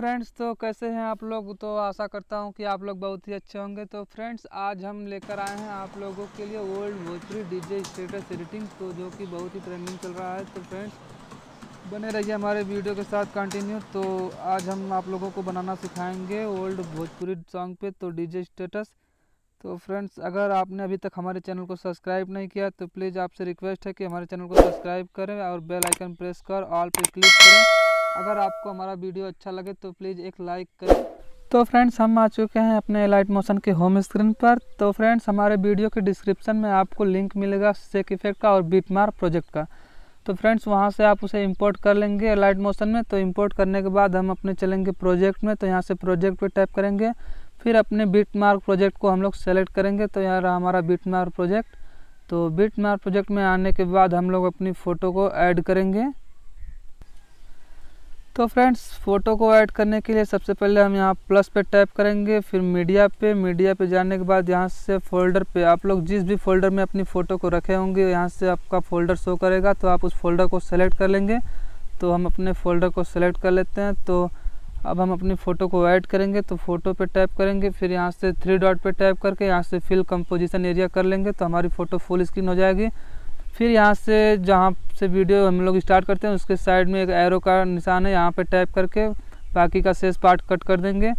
friends तो कैसे हैं आप लोग तो आशा करता हूं कि आप लोग बहुत ही अच्छे होंगे तो फ्रेंड्स आज हम लेकर आए हैं आप लोगों के लिए old Bhojpuri DJ status editing तो जो कि बहुत ही ट्रेंडिंग चल रहा है तो फ्रेंड्स बने रहिए हमारे वीडियो के साथ कंटिन्यू तो आज हम आप लोगों को बनाना सिखाएंगे ओल्ड भोजपुरी सॉन्ग पे तो डीजे स्टेटस तो फ्रेंड्स अगर आपने अभी तक हमारे चैनल को सब्सक्राइब नहीं किया तो प्लीज़ आपसे रिक्वेस्ट है कि हमारे चैनल को सब्सक्राइब करें और बेल आइकन प्रेस कर ऑल पे क्लिक करें अगर आपको हमारा वीडियो अच्छा लगे तो प्लीज़ एक लाइक करें तो फ्रेंड्स हम आ चुके हैं अपने एलाइट मोशन के होम स्क्रीन पर तो फ्रेंड्स हमारे वीडियो के डिस्क्रिप्शन में आपको लिंक मिलेगा सेक इफेक्ट का और बीटमार प्रोजेक्ट का तो फ्रेंड्स वहाँ से आप उसे इंपोर्ट कर लेंगे एलाइट मोशन में तो इंपोर्ट करने के बाद हम अपने चलेंगे प्रोजेक्ट में तो यहाँ से प्रोजेक्ट पर टाइप करेंगे फिर अपने बीट मार्क प्रोजेक्ट को हम लोग सेलेक्ट करेंगे तो यहाँ हमारा बीट मार्क प्रोजेक्ट तो बीट मार्क प्रोजेक्ट में आने के बाद हम लोग अपनी फ़ोटो को ऐड करेंगे तो फ्रेंड्स फ़ोटो को ऐड करने के लिए सबसे पहले हम यहाँ प्लस पे टाइप करेंगे फिर मीडिया पे मीडिया पे जाने के बाद यहाँ से फोल्डर पे आप लोग जिस भी फोल्डर में अपनी फ़ोटो को रखे होंगे यहाँ से आपका फ़ोल्डर शो करेगा तो आप उस फोल्डर को सेलेक्ट कर लेंगे तो हम अपने फ़ोल्डर को सेलेक्ट कर लेते हैं तो अब हम अपनी फ़ोटो को ऐड करेंगे तो फ़ोटो पे टाइप करेंगे फिर यहाँ से थ्री डॉट पे टाइप करके यहाँ से फिल कंपोजिशन एरिया कर लेंगे तो हमारी फ़ोटो फुल स्क्रीन हो जाएगी फिर यहाँ से जहाँ से वीडियो हम लोग स्टार्ट करते हैं उसके साइड में एक एरो का निशान है यहाँ पर टाइप करके बाकी का शेष पार्ट कट कर देंगे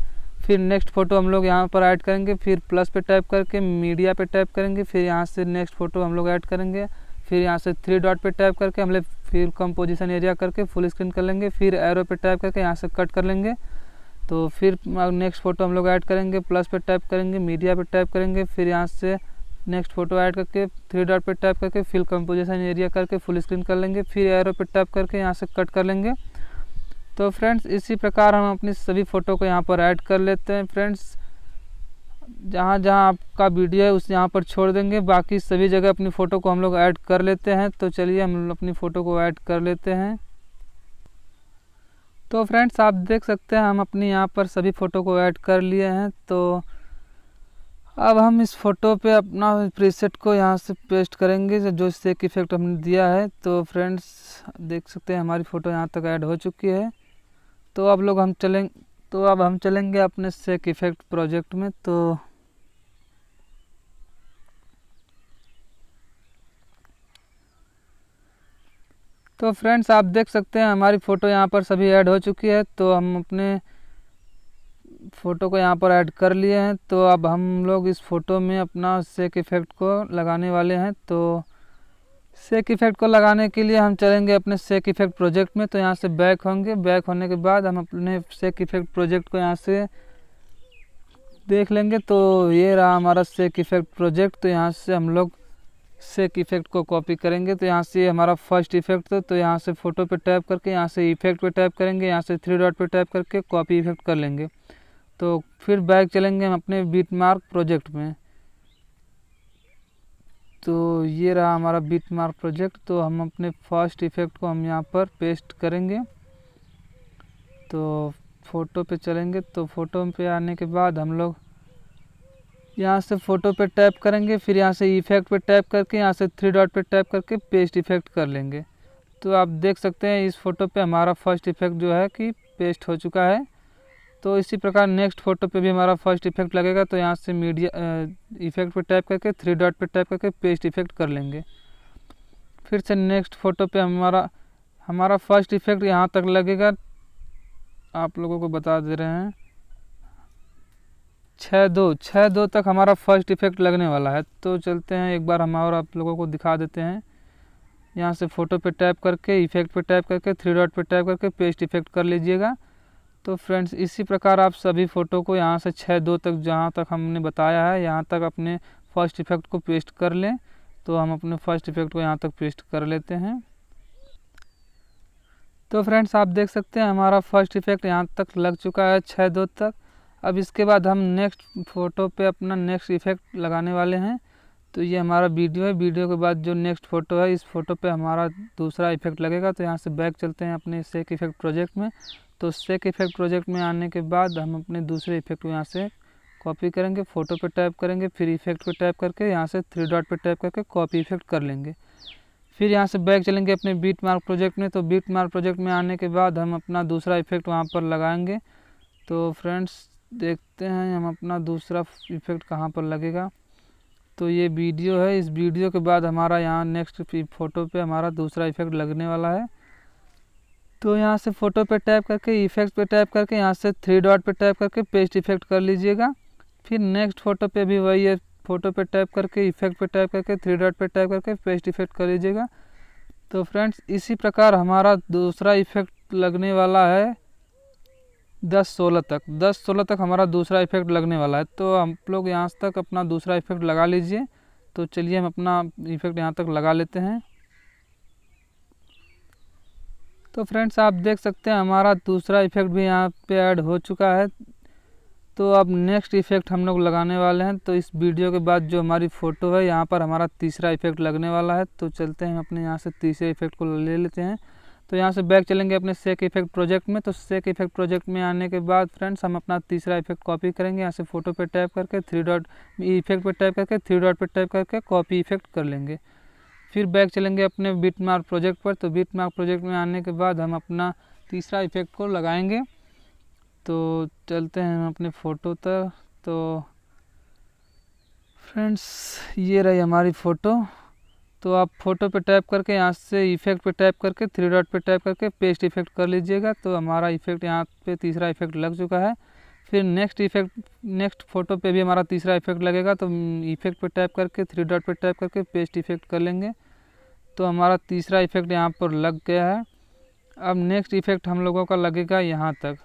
फिर नेक्स्ट फ़ोटो हम लोग यहाँ पर ऐड करेंगे फिर प्लस पे टाइप करके मीडिया पे टाइप करेंगे फिर यहाँ से नेक्स्ट फ़ोटो हम लोग ऐड करेंगे फिर यहाँ से थ्री डॉट पे टाइप करके हम लोग फिर कंपोजिशन एरिया करके फुल स्क्रीन कर लेंगे फिर एरो पे टाइप करके यहाँ से कट कर लेंगे तो फिर नेक्स्ट फ़ोटो हम लोग ऐड करेंगे प्लस पर टाइप करेंगे मीडिया पर टाइप करेंगे फिर यहाँ से नेक्स्ट फोटो ऐड करके थ्री डॉट पर टैप करके फिल कंपोजिशन एरिया करके फुल स्क्रीन कर लेंगे फिर एरो पर टैप करके यहाँ से कट कर लेंगे तो फ्रेंड्स इसी प्रकार हम अपनी सभी फ़ोटो को यहाँ पर ऐड कर लेते हैं फ्रेंड्स जहाँ जहाँ आपका वीडियो है उस यहाँ पर छोड़ देंगे बाकी सभी जगह अपनी फ़ोटो को हम लोग ऐड कर लेते हैं तो चलिए हम अपनी फ़ोटो को ऐड कर लेते हैं तो फ्रेंड्स आप देख सकते हैं हम अपने यहाँ पर सभी फ़ोटो को ऐड कर लिए हैं तो अब हम इस फोटो पे अपना प्रीसेट को यहाँ से पेस्ट करेंगे जो सेक इफेक्ट हमने दिया है तो फ्रेंड्स देख सकते हैं हमारी फ़ोटो यहाँ तक ऐड हो चुकी है तो अब लोग हम चलें तो अब हम चलेंगे अपने सेक इफेक्ट प्रोजेक्ट में तो तो फ्रेंड्स आप देख सकते हैं हमारी फ़ोटो यहाँ पर सभी ऐड हो चुकी है तो हम अपने फ़ोटो को यहाँ पर ऐड कर लिए हैं तो अब हम लोग इस फ़ोटो में अपना सेक इफ़ेक्ट को लगाने वाले हैं तो सेक इफ़ेक्ट को लगाने के लिए हम चलेंगे अपने सेक इफ़ेक्ट प्रोजेक्ट में तो यहाँ से बैक होंगे बैक होने के बाद हम अपने सेक इफ़ेक्ट प्रोजेक्ट को यहाँ से देख लेंगे तो ये रहा हमारा सेक इफ़ेक्ट प्रोजेक्ट तो यहाँ से हम लोग सेक इफ़ेक्ट को कॉपी करेंगे तो यहाँ से ये हमारा फर्स्ट इफ़ेक्ट था तो यहाँ से फ़ोटो पे टैप करके यहाँ से इफ़ेक्ट पे टैप करेंगे यहाँ से थ्री डॉट पे टैप करके कॉपी इफ़ेक्ट कर लेंगे तो फिर बैक चलेंगे हम अपने बीट मार्क प्रोजेक्ट में तो ये रहा हमारा बीट मार्क प्रोजेक्ट तो हम अपने फर्स्ट इफ़ेक्ट को हम यहाँ पर पेस्ट करेंगे तो फ़ोटो पे चलेंगे तो फ़ोटो पे आने के बाद हम लोग यहाँ से फ़ोटो पे टैप करेंगे फिर यहाँ से इफ़ेक्ट पे टैप करके यहाँ से थ्री डॉट पे टैप करके पेस्ट इफ़ेक्ट कर लेंगे तो आप देख सकते हैं इस फ़ोटो पे हमारा फर्स्ट इफ़ेक्ट जो है कि पेस्ट हो चुका है तो इसी प्रकार नेक्स्ट फोटो पे भी हमारा फर्स्ट इफेक्ट लगेगा तो यहाँ से मीडिया इफेक्ट पे टाइप करके थ्री डॉट पे टाइप करके पेस्ट इफेक्ट कर लेंगे फिर से नेक्स्ट फोटो पे हमारा हमारा फर्स्ट इफेक्ट यहाँ तक लगेगा आप लोगों को बता दे रहे हैं छः दो छः दो तक हमारा फर्स्ट इफेक्ट लगने वाला है तो चलते हैं एक बार हम और आप लोगों को दिखा देते हैं यहाँ से फ़ोटो पे टैप करके इफेक्ट पे टैप करके थ्री डॉट पे टैप करके पेस्ट इफेक्ट कर लीजिएगा तो फ्रेंड्स इसी प्रकार आप सभी फ़ोटो को यहाँ से छः दो तक जहाँ तक हमने बताया है यहाँ तक अपने फर्स्ट इफेक्ट को पेस्ट कर लें तो हम अपने फर्स्ट इफेक्ट को यहाँ तक पेस्ट कर लेते हैं तो फ्रेंड्स आप देख सकते हैं हमारा फर्स्ट इफेक्ट यहाँ तक लग चुका है छः दो तक अब इसके बाद हम नेक्स्ट फ़ोटो पे अपना नेक्स्ट इफेक्ट लगाने वाले हैं तो ये हमारा वीडियो है वीडियो के बाद जो नेक्स्ट फ़ोटो है इस फ़ोटो पे हमारा दूसरा इफेक्ट लगेगा तो यहाँ से बैक चलते हैं अपने सेक इफेक्ट प्रोजेक्ट में तो सेक इफेक्ट प्रोजेक्ट में आने के बाद हम अपने दूसरे इफेक्ट को यहाँ से कॉपी करेंगे फ़ोटो पे टाइप करेंगे फिर इफेक्ट पे टाइप करके यहाँ से थ्री डॉट पे टाइप करके कॉपी इफेक्ट कर लेंगे फिर यहाँ से बैक चलेंगे अपने बीट मार्क प्रोजेक्ट में तो बीट मार्क प्रोजेक्ट में आने के बाद हम अपना दूसरा इफेक्ट वहाँ पर लगाएंगे तो फ्रेंड्स देखते हैं हम अपना दूसरा इफेक्ट कहाँ पर लगेगा तो ये वीडियो है इस वीडियो के बाद हमारा यहाँ नेक्स्ट फ़ोटो पे हमारा दूसरा इफेक्ट लगने वाला है तो यहाँ से फ़ोटो पे टैप करके इफेक्ट पे टैप करके यहाँ से थ्री डॉट पे टैप करके पेस्ट इफेक्ट कर लीजिएगा फिर नेक्स्ट फ़ोटो पे भी वही है फ़ोटो पे टैप करके इफेक्ट पे टैप करके थ्री डॉट पे टैप करके पेस्ट इफेक्ट कर लीजिएगा तो फ्रेंड्स इसी प्रकार हमारा दूसरा इफेक्ट लगने वाला है दस सोलह तक दस सोलह तक हमारा दूसरा इफेक्ट लगने वाला है तो हम लोग यहाँ तक अपना दूसरा इफेक्ट लगा लीजिए तो चलिए हम अपना इफेक्ट यहाँ तक लगा लेते हैं तो फ्रेंड्स आप देख सकते हैं हमारा दूसरा इफेक्ट भी यहाँ पे ऐड हो चुका है तो अब नेक्स्ट इफेक्ट हम लोग लगाने वाले हैं तो इस वीडियो के बाद जो हमारी फ़ोटो है यहाँ पर हमारा तीसरा इफेक्ट लगने वाला है तो चलते हैं अपने यहाँ से तीसरे इफेक्ट को ले लेते हैं तो यहाँ से बैक चलेंगे अपने सेक इफेक्ट प्रोजेक्ट में तो सेक इफेक्ट प्रोजेक्ट में आने के बाद फ्रेंड्स हम अपना तीसरा इफेक्ट कॉपी करेंगे यहाँ से फोटो पे टैप करके थ्री डॉट इफेक्ट पे टैप करके थ्री डॉट पे टैप करके कॉपी इफेक्ट कर लेंगे फिर बैक चलेंगे अपने बीट मार्क प्रोजेक्ट पर तो बीट मार्क प्रोजेक्ट में आने के बाद हम अपना तीसरा इफेक्ट को लगाएंगे तो चलते हैं हम अपने फ़ोटो तक तो फ्रेंड्स ये रही हमारी फ़ोटो तो आप फ़ोटो पे टैप करके यहाँ से इफेक्ट पे टैप करके थ्री डॉट पे टैप करके पेस्ट इफेक्ट कर लीजिएगा तो हमारा इफेक्ट यहाँ पे तीसरा इफेक्ट लग चुका है फिर नेक्स्ट इफेक्ट नेक्स्ट फोटो पे भी हमारा तीसरा इफेक्ट लगेगा तो इफेक्ट पे टाइप करके थ्री डॉट पे टाइप करके पेस्ट इफेक्ट कर लेंगे तो हमारा तीसरा इफेक्ट यहाँ पर लग गया है अब नेक्स्ट इफेक्ट हम लोगों का लगेगा यहाँ तक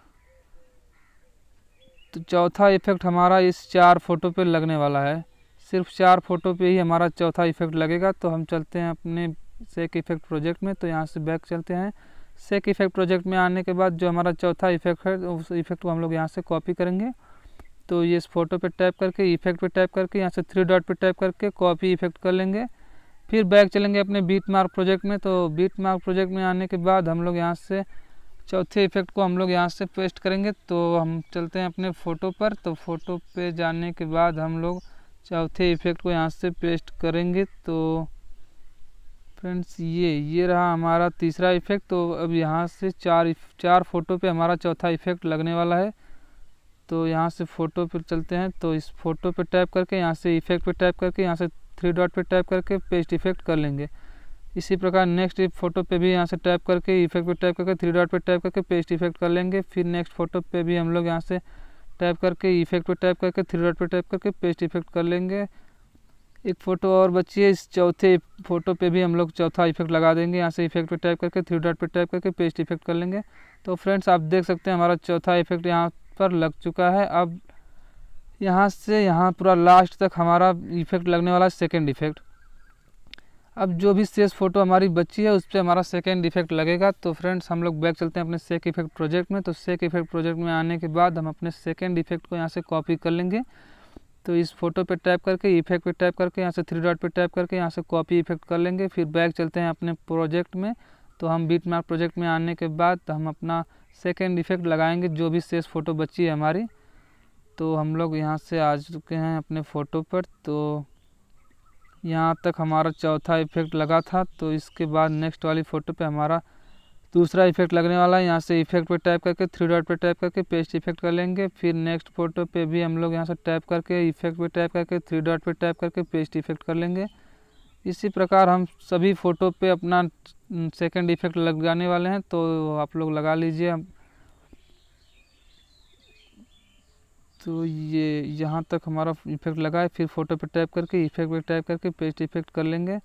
तो चौथा इफेक्ट हमारा इस चार फोटो पे लगने वाला है सिर्फ चार फोटो पे ही हमारा चौथा इफेक्ट लगेगा तो हम चलते हैं अपने सेक इफेक्ट प्रोजेक्ट में तो यहाँ से बैक चलते हैं सेक इफेक्ट प्रोजेक्ट में आने के बाद जो हमारा चौथा इफेक्ट है उस इफेक्ट को हम लोग यहाँ से कॉपी करेंगे तो ये इस फोटो पे टाइप करके इफेक्ट पे टाइप करके यहाँ से थ्री डॉट पे टाइप करके कॉपी इफेक्ट कर लेंगे फिर बैक चलेंगे अपने बीट मार्क प्रोजेक्ट में तो बीट मार्क प्रोजेक्ट में आने के बाद हम लोग यहाँ से चौथे इफेक्ट को हम लोग यहाँ से पेस्ट करेंगे तो हम चलते हैं अपने फ़ोटो पर तो फ़ोटो पर जाने के बाद हम लोग चौथे इफेक्ट को यहाँ से पेस्ट करेंगे तो फ्रेंड्स ये ये रहा हमारा तीसरा इफ़ेक्ट तो अब यहाँ से चार चार फ़ोटो पे हमारा चौथा इफ़ेक्ट लगने वाला है तो यहाँ से फ़ोटो पर चलते हैं तो इस फोटो पे टैप करके यहाँ से इफ़ेक्ट पे टैप करके यहाँ से थ्री डॉट पे टैप करके पेस्ट इफ़ेक्ट कर लेंगे इसी प्रकार नेक्स्ट फ़ोटो पे भी यहाँ से टैप करके इफेक्ट पे टैप करके थ्री डॉट पे टैप करके पेस्ट इफेक्ट कर लेंगे फिर नेक्स्ट फ़ोटो पे भी हम लोग यहाँ से टैप करके इफेक्ट पे टैप करके थ्री डॉट पे टैप करके पेस्ट इफेक्ट कर लेंगे एक फ़ोटो और बची है इस चौथे फ़ोटो पे भी हम लोग चौथा इफेक्ट लगा देंगे यहाँ से इफेक्ट पे टाइप करके थ्री डॉट पे टाइप करके पेस्ट इफेक्ट कर लेंगे तो फ्रेंड्स आप देख सकते हैं हमारा चौथा इफेक्ट यहाँ पर लग चुका है अब यहाँ से यहाँ पूरा लास्ट तक हमारा इफेक्ट लगने वाला है सेकेंड इफेक्ट अब जो भी शेष फ़ोटो हमारी बची है उस पर हमारा सेकेंड इफेक्ट लगेगा तो फ्रेंड्स हम लोग बैक चलते हैं अपने सेक इफेक्ट प्रोजेक्ट में तो सेक इफेक्ट प्रोजेक्ट में आने के बाद हम अपने सेकेंड इफेक्ट को यहाँ से कॉपी कर लेंगे तो इस फोटो पे टैप करके इफेक्ट पे टैप करके यहाँ से थ्री डॉट पे टैप करके यहाँ से कॉपी इफेक्ट कर लेंगे फिर बैक चलते हैं अपने प्रोजेक्ट में तो हम बीट मार्क प्रोजेक्ट में आने के बाद तो हम अपना सेकेंड इफेक्ट लगाएंगे जो भी शेष फ़ोटो बची है हमारी तो हम लोग यहाँ से आ चुके हैं अपने फ़ोटो पर तो यहाँ तक हमारा चौथा इफेक्ट लगा था तो इसके बाद नेक्स्ट वाली फ़ोटो पे हमारा दूसरा इफेक्ट लगने वाला है यहाँ से इफेक्ट पे टाइप करके थ्री डॉट पे टाइप करके पेस्ट इफेक्ट कर लेंगे फिर नेक्स्ट फोटो पे भी हम लोग यहाँ से टाइप करके इफेक्ट पे टाइप करके थ्री डॉट पे टाइप करके पेस्ट इफेक्ट कर लेंगे इसी प्रकार हम सभी फ़ोटो पे अपना सेकंड इफेक्ट लगाने वाले हैं तो आप लोग लगा लीजिए तो ये यहाँ तक हमारा इफेक्ट लगा है फिर फ़ोटो पर टाइप करके इफेक्ट पर टाइप करके पेस्ट इफेक्ट कर लेंगे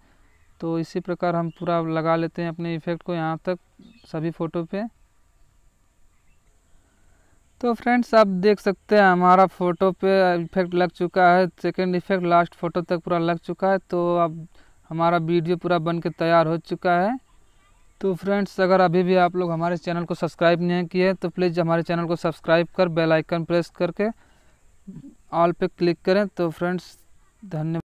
तो इसी प्रकार हम पूरा लगा लेते हैं अपने इफ़ेक्ट को यहाँ तक सभी फ़ोटो पे तो फ्रेंड्स आप देख सकते हैं हमारा फ़ोटो पे इफ़ेक्ट लग चुका है सेकंड इफ़ेक्ट लास्ट फ़ोटो तक पूरा लग चुका है तो अब हमारा वीडियो पूरा बन के तैयार हो चुका है तो फ्रेंड्स अगर अभी भी आप लोग हमारे चैनल को सब्सक्राइब नहीं किए तो प्लीज़ हमारे चैनल को सब्सक्राइब कर बेलाइकन प्रेस करके ऑल पे क्लिक करें तो फ्रेंड्स धन्यवाद